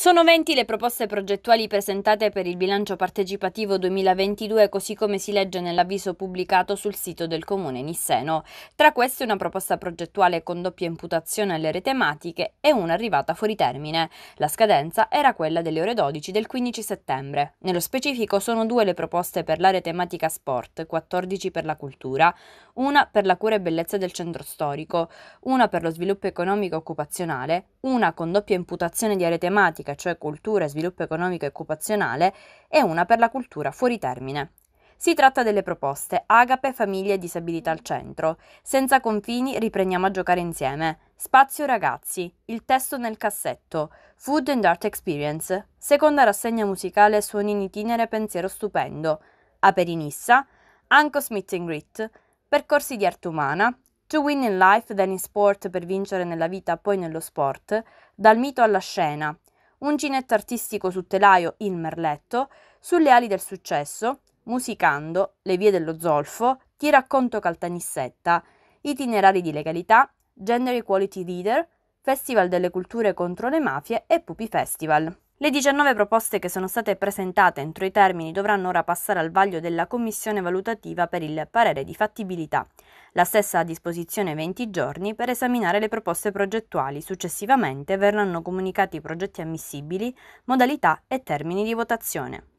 Sono 20 le proposte progettuali presentate per il bilancio partecipativo 2022, così come si legge nell'avviso pubblicato sul sito del comune Nisseno. Tra queste una proposta progettuale con doppia imputazione alle rete tematiche e una arrivata fuori termine. La scadenza era quella delle ore 12 del 15 settembre. Nello specifico sono due le proposte per l'area tematica sport, 14 per la cultura, una per la cura e bellezza del centro storico, una per lo sviluppo economico e occupazionale, una con doppia imputazione di aree tematiche, cioè cultura e sviluppo economico e occupazionale, e una per la cultura fuori termine. Si tratta delle proposte Agape, Famiglia e Disabilità al Centro. Senza confini riprendiamo a giocare insieme. Spazio Ragazzi, Il testo nel cassetto, Food and Art Experience, Seconda rassegna musicale Suoni in itinere Pensiero Stupendo, Aperinissa, Anco Smith and Grit, Percorsi di arte umana, To Win in Life, then in Sport, per vincere nella vita, poi nello sport, Dal mito alla scena, un ginetto artistico su telaio, Il Merletto, Sulle ali del successo, Musicando, Le vie dello zolfo, Ti racconto Caltanissetta, Itinerari di legalità, Gender Equality Leader, Festival delle culture contro le mafie e Pupi Festival. Le 19 proposte che sono state presentate entro i termini dovranno ora passare al vaglio della Commissione valutativa per il parere di fattibilità. La stessa ha a disposizione 20 giorni per esaminare le proposte progettuali. Successivamente verranno comunicati i progetti ammissibili, modalità e termini di votazione.